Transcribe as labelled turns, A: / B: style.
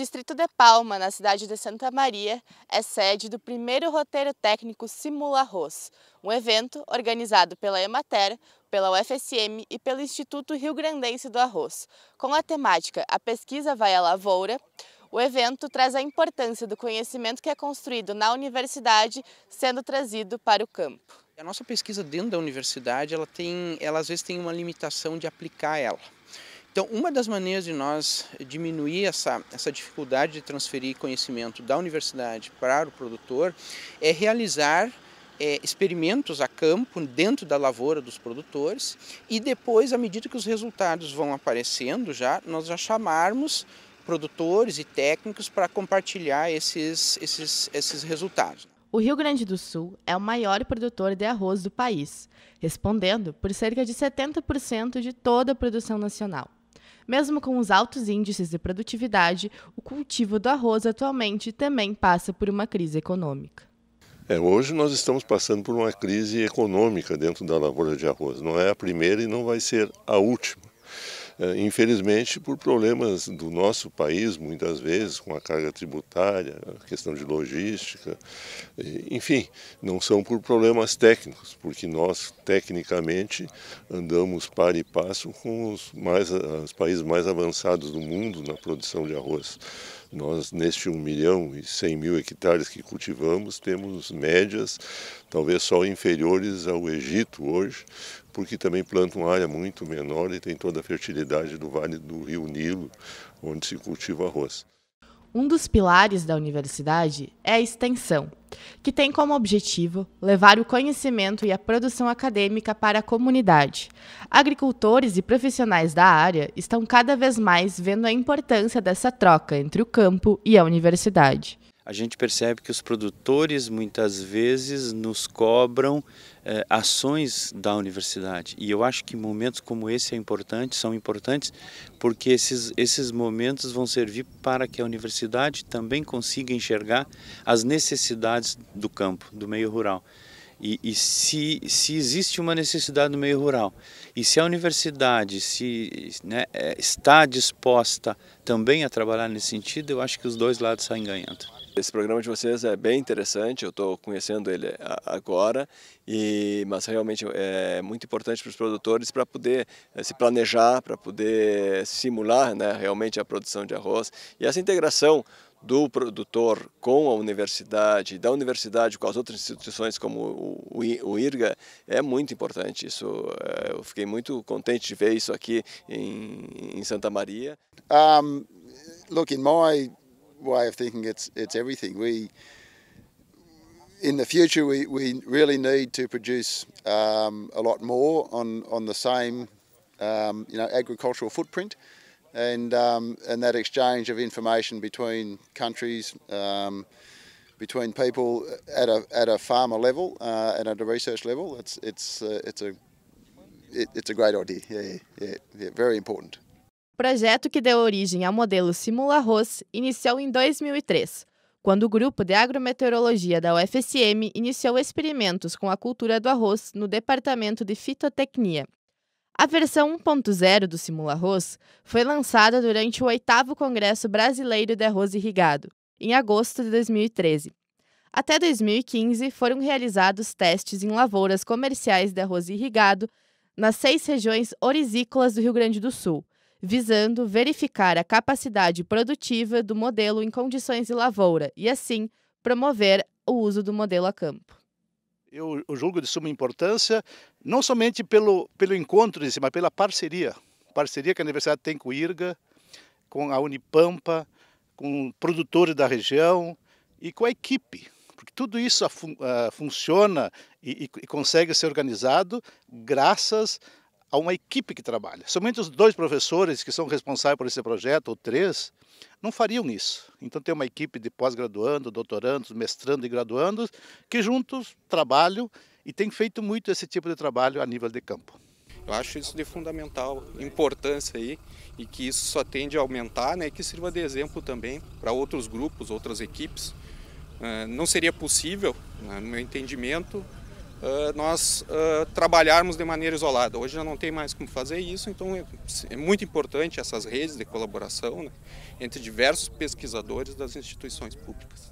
A: Distrito de Palma, na cidade de Santa Maria, é sede do primeiro roteiro técnico Simula Arroz, um evento organizado pela Emater, pela UFSM e pelo Instituto Rio Grandense do Arroz. Com a temática A Pesquisa Vai à Lavoura, o evento traz a importância do conhecimento que é construído na universidade sendo trazido para o campo.
B: A nossa pesquisa dentro da universidade, ela tem, ela às vezes tem uma limitação de aplicar ela. Então, uma das maneiras de nós diminuir essa, essa dificuldade de transferir conhecimento da universidade para o produtor é realizar é, experimentos a campo dentro da lavoura dos produtores e depois, à medida que os resultados vão aparecendo, já nós já chamarmos produtores e técnicos para compartilhar esses, esses, esses resultados.
A: O Rio Grande do Sul é o maior produtor de arroz do país, respondendo por cerca de 70% de toda a produção nacional. Mesmo com os altos índices de produtividade, o cultivo do arroz atualmente também passa por uma crise econômica.
C: É, hoje nós estamos passando por uma crise econômica dentro da lavoura de arroz. Não é a primeira e não vai ser a última. É, infelizmente, por problemas do nosso país, muitas vezes, com a carga tributária, a questão de logística, enfim, não são por problemas técnicos, porque nós, tecnicamente, andamos para e passo com os, mais, os países mais avançados do mundo na produção de arroz. Nós, neste 1 milhão e 100 mil hectares que cultivamos, temos médias talvez só inferiores ao Egito hoje, porque também planta uma área muito menor e tem toda a fertilidade do vale do rio Nilo, onde se cultiva arroz.
A: Um dos pilares da universidade é a extensão, que tem como objetivo levar o conhecimento e a produção acadêmica para a comunidade. Agricultores e profissionais da área estão cada vez mais vendo a importância dessa troca entre o campo e a universidade a gente percebe que os produtores muitas vezes nos cobram eh, ações da universidade. E eu acho que momentos como esse é importante, são importantes, porque esses, esses momentos vão servir para que a universidade também consiga enxergar as necessidades do campo, do meio rural. E, e se, se existe uma necessidade no meio rural, e se a universidade se, né, é, está disposta também a trabalhar nesse sentido, eu acho que os dois lados saem ganhando. Esse programa de vocês é bem interessante, eu estou conhecendo ele agora, e, mas realmente é muito importante para os produtores para poder eh, se planejar, para poder simular né, realmente a produção de arroz e essa integração do produtor com a universidade, da universidade com as outras instituições como o, IRGA, é muito importante. Isso,
B: é, eu fiquei muito contente de ver isso aqui em, em Santa Maria. Um, look, in my way of thinking, it's it's everything. We in the future we, we really need to produce um, a lot more on on the same um, you know agricultural footprint and um, and that exchange of information between countries, um, between people at a at a farmer level uh, and at a research level, it's it's uh, it's a it, it's a great idea. Yeah, yeah, yeah, very important.
A: Projeto que deu origem ao modelo Simula Arroz iniciou em 2003, quando o grupo de agrometeorologia da UFSM iniciou experimentos com a cultura do arroz no departamento de fitotecnia, a versão 1.0 do Simula Arroz foi lançada durante o 8 Congresso Brasileiro de Arroz Irrigado, em agosto de 2013. Até 2015, foram realizados testes em lavouras comerciais de arroz irrigado nas seis regiões orizícolas do Rio Grande do Sul, visando verificar a capacidade produtiva do modelo em condições de lavoura e, assim, promover o uso do modelo a campo
B: eu, eu julgo de suma importância, não somente pelo, pelo encontro, desse, mas pela parceria. Parceria que a universidade tem com o IRGA, com a Unipampa, com produtores da região e com a equipe. Porque tudo isso ah, ah, funciona e, e, e consegue ser organizado graças a uma equipe que trabalha. Somente os dois professores que são responsáveis por esse projeto, ou três, não fariam isso. Então tem uma equipe de pós-graduando, doutorandos, mestrando e graduandos que juntos trabalham e têm feito muito esse tipo de trabalho a nível de campo.
A: Eu acho isso de fundamental importância aí e que isso só tende a aumentar, né? Que sirva de exemplo também para outros grupos, outras equipes. Eh, não seria possível, né, no meu entendimento, uh, nós uh, trabalharmos de maneira isolada. Hoje já não tem mais como fazer isso, então é, é muito importante essas redes de colaboração né, entre diversos pesquisadores das instituições públicas.